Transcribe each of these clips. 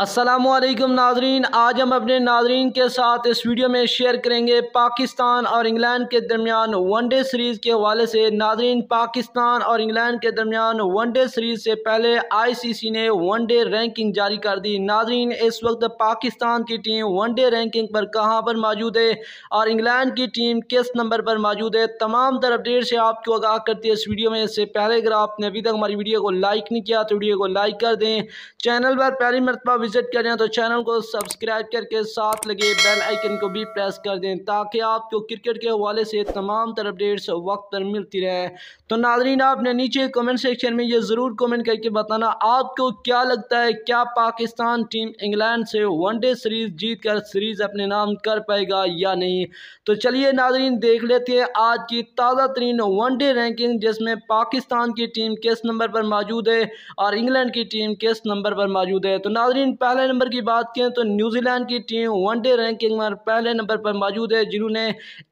असलम नाजरीन आज हम अपने नाजरीन के साथ इस वीडियो में शेयर करेंगे पाकिस्तान और इंग्लैंड के दरमियान वनडे सीरीज़ के हवाले से नाजरीन पाकिस्तान और इंग्लैंड के दरमियान वनडे सीरीज़ से पहले आईसीसी ने वनडे रैंकिंग जारी कर दी नाजरीन इस वक्त पाकिस्तान की टीम वनडे रैंकिंग पर कहाँ पर मौजूद है और इंग्लैंड की टीम किस नंबर पर मौजूद है तमाम तर अपडेट से आपको आगाह करती है इस वीडियो में इससे पहले अगर आपने अभी तक हमारी वीडियो को लाइक नहीं किया तो वीडियो को लाइक कर दें चैनल पर पहली मरतबा विजिट करें तो चैनल को सब्सक्राइब करके साथ लगे बेल आइकन को भी प्रेस कर दें ताकि आपको क्रिकेट के हवाले से तमाम तर अपडेट्स वक्त पर मिलती रहे तो नाजरीन आपने नीचे कमेंट सेक्शन में ये ज़रूर कमेंट करके बताना आपको क्या लगता है क्या पाकिस्तान टीम इंग्लैंड से वनडे सीरीज़ जीत कर सीरीज़ अपने नाम कर पाएगा या नहीं तो चलिए नाजरीन देख लेते हैं आज की ताज़ा तरीन वनडे रैंकिंग जिसमें पाकिस्तान की टीम किस नंबर पर मौजूद है और इंग्लैंड की टीम किस नंबर पर मौजूद है तो नाजरीन पहले नंबर की बात करें तो न्यूजीलैंड की टीम वनडे रैंकिंग में पहले नंबर पर मौजूद है जिन्होंने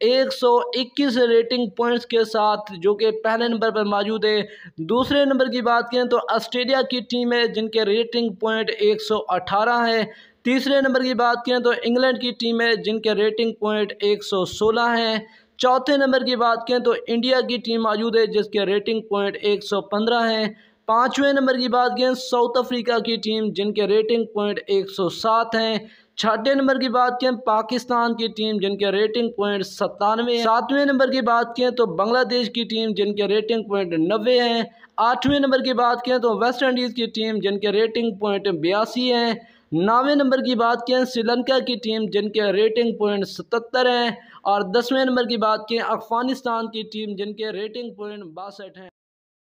121 रेटिंग पॉइंट्स के साथ जो कि पहले नंबर पर मौजूद है दूसरे नंबर की बात करें तो ऑस्ट्रेलिया की टीम है जिनके रेटिंग पॉइंट अठारह है तीसरे नंबर की बात करें तो इंग्लैंड की टीम है जिनके रेटिंग पॉइंट सोलह है चौथे नंबर की बात करें तो इंडिया की टीम मौजूद है जिसके रेटिंग पॉइंट 115 हैं पाँचवें नंबर की बात करें साउथ अफ्रीका की टीम जिनके रेटिंग पॉइंट 107 हैं छठे नंबर की बात करें पाकिस्तान की टीम जिनके रेटिंग पॉइंट सत्तानवे सातवें नंबर की बात करें तो बांग्लादेश की टीम जिनके रेटिंग पॉइंट नब्बे हैं आठवें नंबर की बात करें तो वेस्ट इंडीज़ की टीम जिनके रेटिंग पॉइंट बयासी हैं नौवें नंबर की बात करें श्रीलंका की टीम जिनके रेटिंग पॉइंट सतहत्तर हैं और दसवें नंबर की बात करें अफगानिस्तान की टीम जिनके रेटिंग पॉइंट बासठ हैं